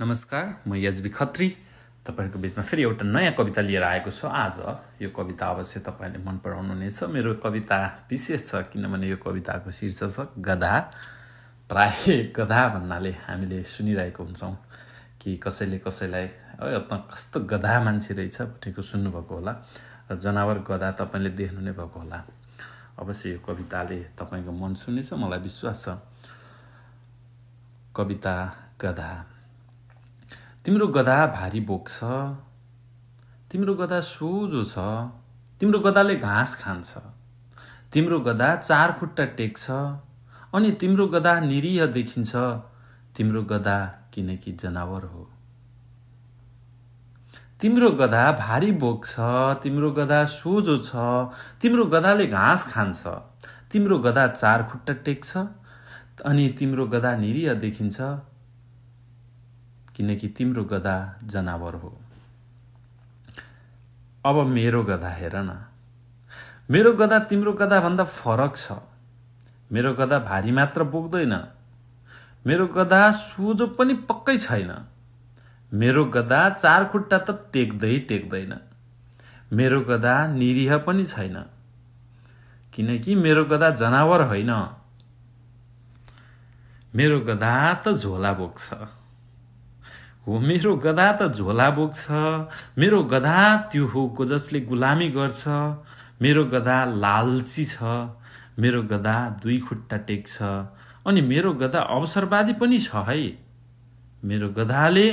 नमस्कार म यजबी खत्री तपाईँहरूको बिचमा फेरि एउटा नयाँ कविता लिएर आएको छु आज यो कविता अवश्य तपाईँले मन पराउनु हुनेछ मेरो कविता विशेष छ किनभने यो कविताको शीर्षक छ गधा प्राय गधा भन्नाले हामीले सुनिरहेको हुन्छौँ कि कसैले कसैलाई त कस्तो गधा मान्छे रहेछ भनेको सुन्नुभएको होला र जनावर गधा तपाईँले देख्नु नै भएको होला अवश्य यो कविताले तपाईँको मन सुनेछ मलाई विश्वास छ कविता गधा तिम्रो गदा भारी बोक्छ तिम्रो गदा सोझो छ तिम्रो गदाले घाँस खान्छ तिम्रो गदा चार खुट्टा टेक्छ अनि तिम्रो गदा निरीह देखिन्छ तिम्रो गदा किनकि जनावर हो तिम्रो गदा भारी बोक्छ तिम्रो गदा सोझो छ तिम्रो गदाले घाँस खान्छ तिम्रो गदा चार खुट्टा टेक्छ अनि तिम्रो गदा निरीह देखिन्छ किनकि तिम्रो गधा जनावर हो अब मेरो गधा हेर न मेरो गधा तिम्रो भन्दा फरक छ मेरो गधा भारी मात्र बोक्दैन मेरो गधा सोझो पनि पक्कै छैन मेरो गधा चार खुट्टा त टेक्दै टेक्दैन मेरो गधा निरीह पनि छैन किनकि मेरो गधा जनावर होइन मेरो गधा त झोला बोक्छ हो मेरो गधा त झोला बोक्छ मेरो गधा त्यो हो को जसले गुलामी गर्छ मेरो गधा लालची छ मेरो गधा दुई खुट्टा टेक्छ अनि मेरो गधा अवसरवादी पनि छ है मेरो गधाले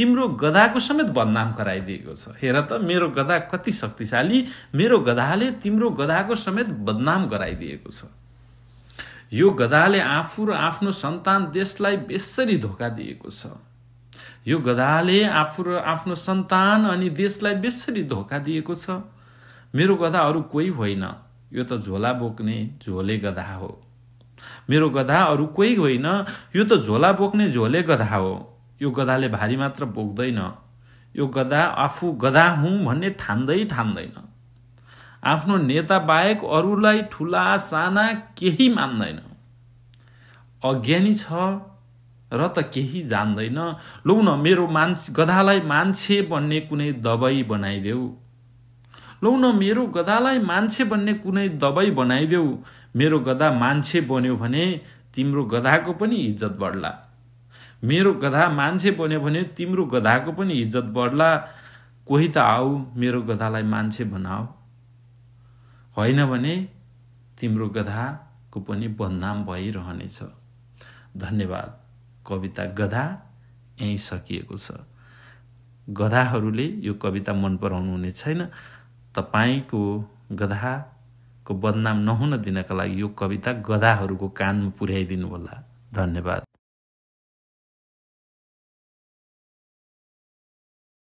तिम्रो गधाको समेत बदनाम गराइदिएको छ हेर त मेरो गधा कति शक्तिशाली मेरो गधाले तिम्रो गधाको समेत बदनाम गराइदिएको छ यो गधाले आफू र आफ्नो सन्तान देशलाई बेसरी धोका दिएको छ यो गधाले आफू र आफ्नो सन्तान अनि देशलाई बेसरी धोका दिएको छ मेरो गधा अरू कोही होइन यो त झोला बोक्ने झोले गधा हो मेरो गधा अरू कोही होइन यो त झोला बोक्ने झोले गधा हो यो गधाले भारी मात्र बोक्दैन यो गधा आफू गधा हुँ भन्ने ठान्दै ठान्दैन आफ्नो नेता बाहेक अरूलाई ठुला साना केही मान्दैन अज्ञानी छ र त केही जान्दैन लौ न मेरो मान्छे गधालाई मान्छे बन्ने कुनै दबाई बनाइदेऊ लौ न मेरो गधालाई मान्छे बन्ने कुनै दबाई बनाइदेऊ मेरो गधा मान्छे बन्यो भने तिम्रो गधाको पनि इज्जत बढ्ला मेरो गधा मान्छे बन्यो भने तिम्रो गधाको पनि इज्जत बढ्ला कोही त आऊ मेरो गधालाई मान्छे बनाऊ होइन भने तिम्रो गधाको पनि बदनाम भइरहनेछ धन्यवाद कविता गधा यहीँ सकिएको छ गधाहरूले यो कविता मन पराउनु हुने छैन तपाईँको गधाको बदनाम नहुन दिनका लागि यो कविता गधाहरूको कानमा पुर्याइदिनु होला धन्यवाद